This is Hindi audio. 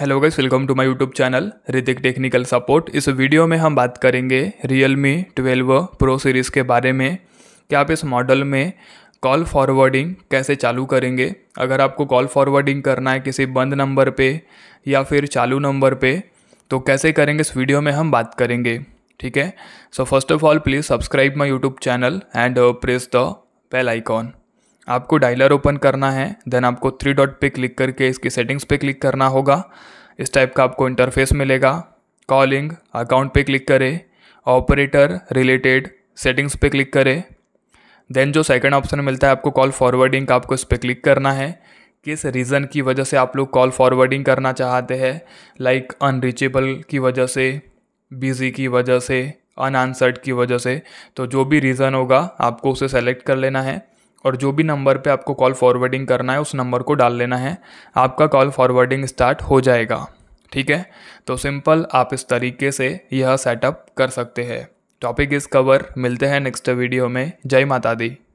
hello guys welcome to my YouTube channel Hrithik technical support इस वीडियो में हम बात करेंगे Realme twelve pro series के बारे में कि आप इस मॉडल में कॉल फॉरवर्डिंग कैसे चालू करेंगे अगर आपको कॉल फॉरवर्डिंग करना है किसी बंद नंबर पे या फिर चालू नंबर पे तो कैसे करेंगे इस वीडियो में हम बात करेंगे ठीक है so first of all please subscribe my YouTube channel and press the bell icon आपको डायलर ओपन करना है देन आपको थ्री डॉट पे क्लिक करके इसकी सेटिंग्स पे क्लिक करना होगा इस टाइप का आपको इंटरफेस मिलेगा कॉलिंग अकाउंट पे क्लिक करें ऑपरेटर रिलेटेड सेटिंग्स पे क्लिक करें देन जो सेकंड ऑप्शन मिलता है आपको कॉल फॉरवर्डिंग का आपको इस पर क्लिक करना है किस रीज़न की वजह से आप लोग कॉल फॉरवर्डिंग करना चाहते हैं लाइक अनरीचेबल की वजह से बिजी की वजह से अनआंसर्ड की वजह से तो जो भी रीज़न होगा आपको उसे सेलेक्ट कर लेना है और जो भी नंबर पे आपको कॉल फॉरवर्डिंग करना है उस नंबर को डाल लेना है आपका कॉल फॉरवर्डिंग स्टार्ट हो जाएगा ठीक है तो सिंपल आप इस तरीके से यह सेटअप कर सकते हैं टॉपिक इस कवर मिलते हैं नेक्स्ट वीडियो में जय माता दी